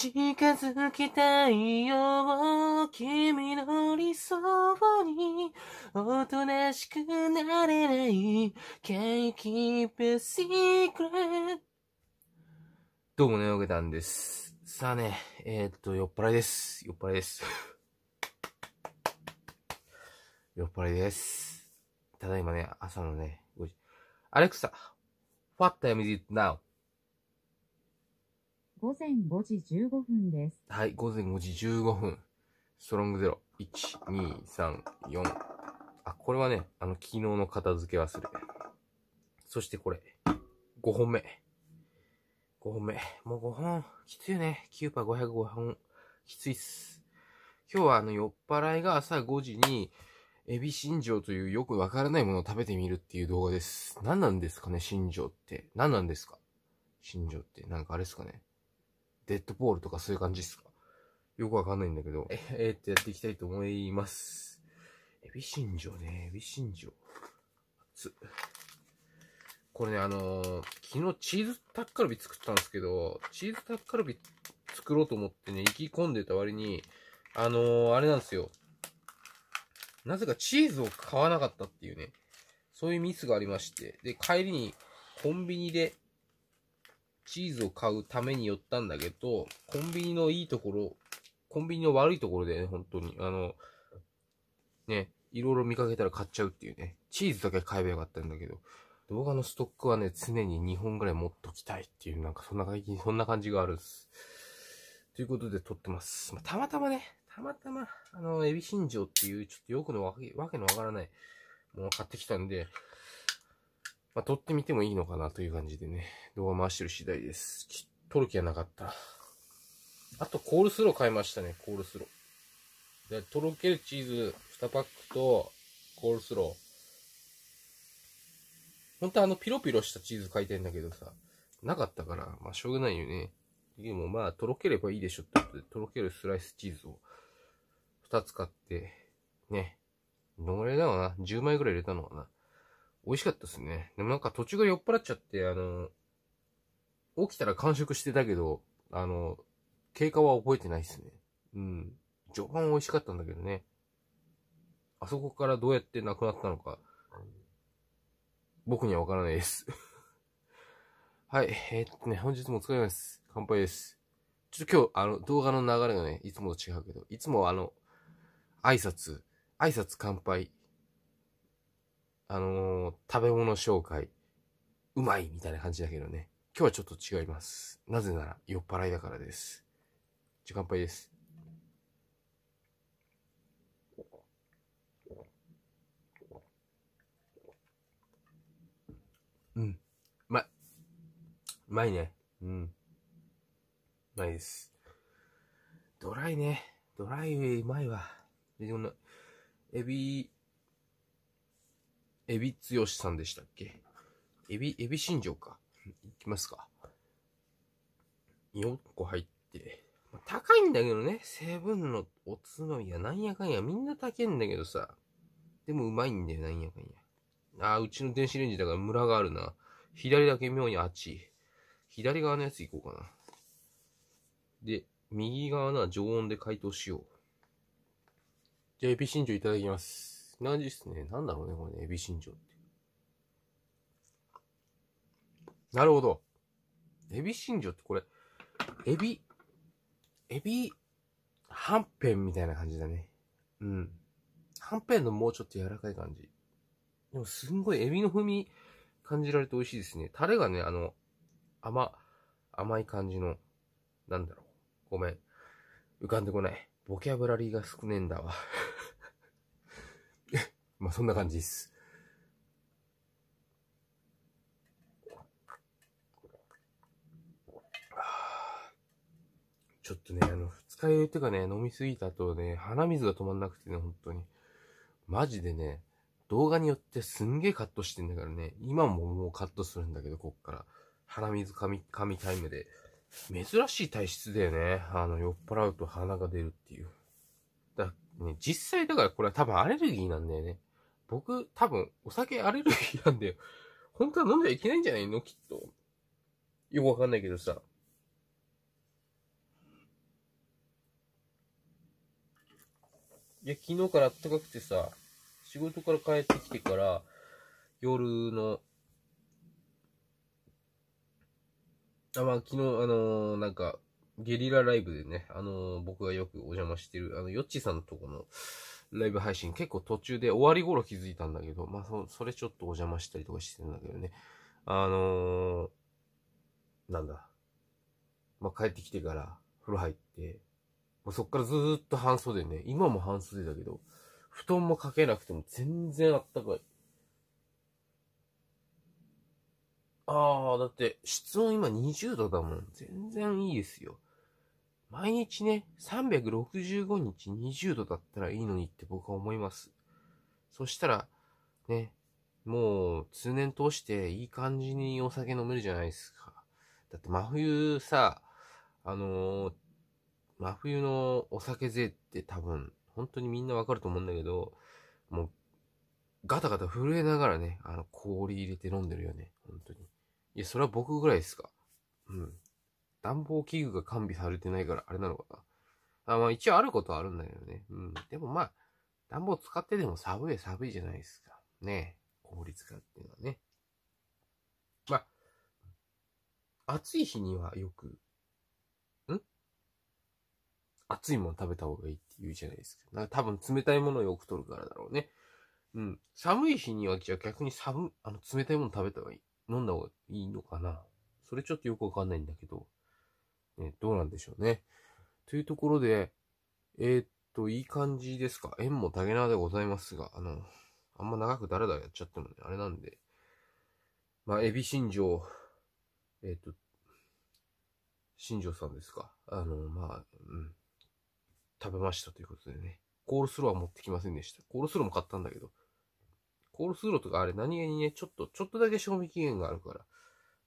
近づきたいよ、君の理想に。おとなしくなれない。Can't keep a secret. どうもね、おけたんです。さあね、えー、っと、酔っ払いです。酔っ払いです。酔っ払いです。ただいまね、朝のね、5時。アレクサ、What time is it now? 午前5時15分です。はい、午前5時15分。ストロングゼロ。1、2、3、4。あ、これはね、あの、昨日の片付け忘れ。そしてこれ。5本目。5本目。もう5本。きついよね。キューパー505本。きついっす。今日はあの、酔っ払いが朝5時に、エビ新庄というよくわからないものを食べてみるっていう動画です。何なんですかね、新庄って。何なんですか新庄って。なんかあれですかね。デッドポールとかそういう感じですかよくわかんないんだけど、え、えー、ってやっていきたいと思います。エビ新庄ね、エビ新庄。熱これね、あのー、昨日チーズタッカルビ作ったんですけど、チーズタッカルビ作ろうと思ってね、意気込んでた割に、あのー、あれなんですよ。なぜかチーズを買わなかったっていうね、そういうミスがありまして、で、帰りにコンビニでチーズを買うために寄ったんだけど、コンビニのいいところ、コンビニの悪いところでね、本当に、あの、ね、いろいろ見かけたら買っちゃうっていうね、チーズだけ買えばよかったんだけど、動画のストックはね、常に2本ぐらい持っときたいっていう、なんかそんな感じ、そんな感じがあるっす。ということで撮ってます。まあ、たまたまね、たまたま、あの、エビ新庄っていう、ちょっとよくのわけわけのわからないものを買ってきたんで、まあ、撮ってみてもいいのかなという感じでね、動画回してる次第です。撮る気はなかった。あと、コールスロー買いましたね、コールスロー。で、とろけるチーズ2パックと、コールスロー。本当とあの、ピロピロしたチーズ買いたいんだけどさ、なかったから、まあ、しょうがないよね。でもまあ、とろければいいでしょってことで、とろけるスライスチーズを2つ買って、ね。どのぐらいだろうな ?10 枚ぐらい入れたのかな美味しかったですね。でもなんか途中から酔っ払っちゃって、あの、起きたら完食してたけど、あの、経過は覚えてないですね。うん。序盤美味しかったんだけどね。あそこからどうやって亡くなったのか、僕にはわからないです はい。えー、っとね、本日もお疲れ様です。乾杯です。ちょっと今日、あの、動画の流れがね、いつもと違うけど、いつもあの、挨拶、挨拶乾杯、あのー、食べ物紹介、うまいみたいな感じだけどね。今日はちょっと違います。なぜなら酔っ払いだからです。時間いです。うん。うま、い。うまいね。うん。うまいです。ドライね。ドライうまいわ。エビ、エビつよしさんでしたっけエビ、エビ新庄か。いきますか。4個入って。ま高いんだけどね。セブンのおつまみはなんやかんや。みんな高いんだけどさ。でもうまいんだよ、なんやかんや。ああ、うちの電子レンジだからムラがあるな。左だけ妙にあっち。左側のやついこうかな。で、右側のは常温で解凍しよう。じゃあ、エビ新庄いただきます。何じですね。なんだろうね、これね、エビ新庄って。なるほど。エビ新庄ってこれ、エビ、エビ、はんぺんみたいな感じだね。うん。はんぺんのもうちょっと柔らかい感じ。でもすんごいエビの風味感じられて美味しいですね。タレがね、あの、甘、甘い感じの、なんだろう。ごめん。浮かんでこない。ボキャブラリーが少ねえんだわまあ、そんな感じです。ちょっとね、あの、二日酔いってかね、飲みすぎた後ね、鼻水が止まんなくてね、本当に。マジでね、動画によってすんげえカットしてんだからね、今ももうカットするんだけど、こっから。鼻水噛み、噛みタイムで。珍しい体質だよね。あの、酔っ払うと鼻が出るっていう。だ、ね、実際だからこれは多分アレルギーなんだよね。僕、多分、お酒アレルギーなんで、本当は飲んじゃいけないんじゃないのきっと。よくわかんないけどさ。いや、昨日から暖かくてさ、仕事から帰ってきてから、夜の、あ、まあ、昨日、あのー、なんか、ゲリラライブでね、あのー、僕がよくお邪魔してる、あの、ヨッチさんのとこの、ライブ配信結構途中で終わり頃気づいたんだけど、まあそ、それちょっとお邪魔したりとかしてんだけどね。あのー、なんだ。まあ、帰ってきてから風呂入って、まあ、そっからずーっと半袖ね、今も半袖だけど、布団もかけなくても全然あったかい。ああ、だって室温今20度だもん。全然いいですよ。毎日ね、365日20度だったらいいのにって僕は思います。そしたら、ね、もう通年通していい感じにお酒飲めるじゃないですか。だって真冬さ、あのー、真冬のお酒税って多分、本当にみんなわかると思うんだけど、もう、ガタガタ震えながらね、あの、氷入れて飲んでるよね。本当に。いや、それは僕ぐらいですか。うん。暖房器具が完備されてないから、あれなのかな。あまあ一応あることはあるんだけどね。うん。でもまあ、暖房使ってでも寒い寒いじゃないですか。ね効率化っていうのはね。まあ、暑い日にはよく、ん暑いもの食べた方がいいって言うじゃないですか。か多分冷たいものをよく取るからだろうね。うん。寒い日にはじゃあ逆に寒、あの冷たいもの食べた方がいい。飲んだ方がいいのかなそれちょっとよくわかんないんだけど。えどうなんでしょうね。というところで、えー、っと、いい感じですか。縁も竹縄でございますが、あの、あんま長くダラダラやっちゃってもね、あれなんで。まあ、エビ新庄、えー、っと、新庄さんですか。あの、まあ、うん。食べましたということでね。コールスローは持ってきませんでした。コールスローも買ったんだけど。コールスローとかあれ何気にね、ちょっと、ちょっとだけ賞味期限があるから、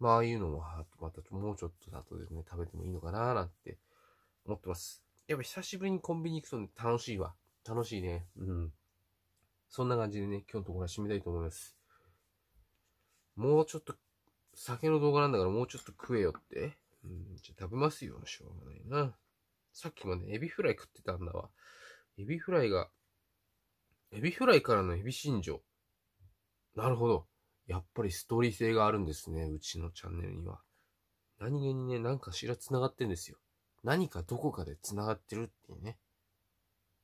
まあ、ああいうのも、またもうちょっと後でね、食べてもいいのかなーなんて思ってます。やっぱ久しぶりにコンビニ行くと、ね、楽しいわ。楽しいね。うん。そんな感じでね、今日のところは締めたいと思います。もうちょっと、酒の動画なんだからもうちょっと食えよって。うん、じゃ食べますよ。しょうがないな。さっきまでエビフライ食ってたんだわ。エビフライが、エビフライからのエビ新庄。なるほど。やっぱりストーリー性があるんですね。うちのチャンネルには。何気にね、なんかしら繋がってんですよ。何かどこかで繋がってるっていうね。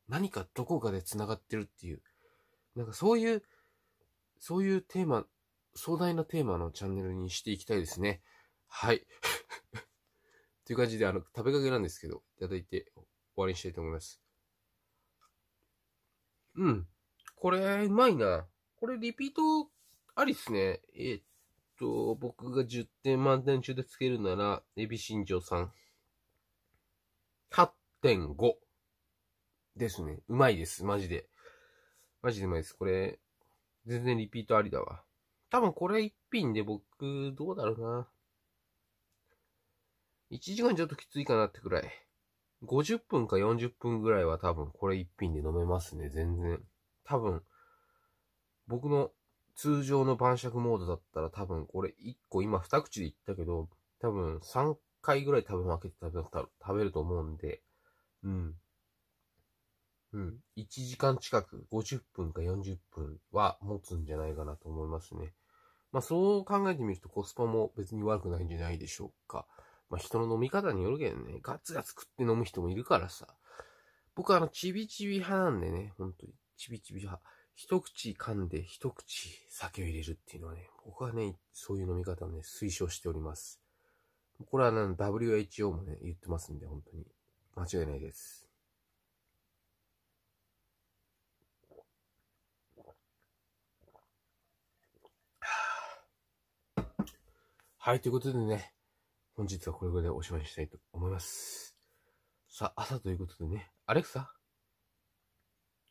何かどこかで繋がってるっていう。なんかそういう、そういうテーマ、壮大なテーマのチャンネルにしていきたいですね。はい。という感じで、あの、食べかけなんですけど、いただいて終わりにしたいと思います。うん。これ、うまいな。これリピートありっすね。えー、っと、僕が10点満点中でつけるなら、エビ新庄さん。8.5ですね。うまいです。マジで。マジでうまいです。これ、全然リピートありだわ。多分これ一品で僕、どうだろうな。1時間ちょっときついかなってくらい。50分か40分ぐらいは多分これ一品で飲めますね。全然。多分、僕の通常の晩酌モードだったら多分これ1個今2口で言ったけど、多分3回ぐらい食べ分けて食べ食べると思うんで、うん。うん。1時間近く、50分か40分は持つんじゃないかなと思いますね。まあそう考えてみるとコスパも別に悪くないんじゃないでしょうか。まあ人の飲み方によるけどね、ガツガツ食って飲む人もいるからさ。僕はあの、ちびちび派なんでね、本当に。ちびちび派。一口噛んで一口酒を入れるっていうのはね、僕はね、そういう飲み方をね、推奨しております。これは、ね、WHO もね、言ってますんで、本当に。間違いないです。はい、ということでね、本日はこれぐらいでおしまいにしたいと思います。さあ、朝ということでね、アレクサ、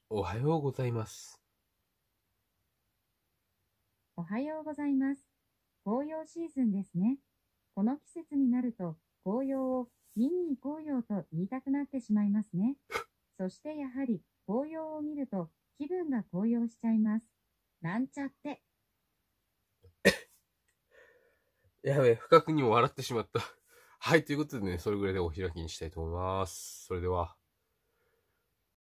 おはようございます。おはようございます。紅葉シーズンですね。この季節になると、紅葉を見に行こうよと言いたくなってしまいますね。そしてやはり、紅葉を見ると、気分が高揚しちゃいます。なんちゃって。やべえ、不覚にも笑ってしまった。はい、ということでね、それぐらいでお開きにしたいと思います。それでは。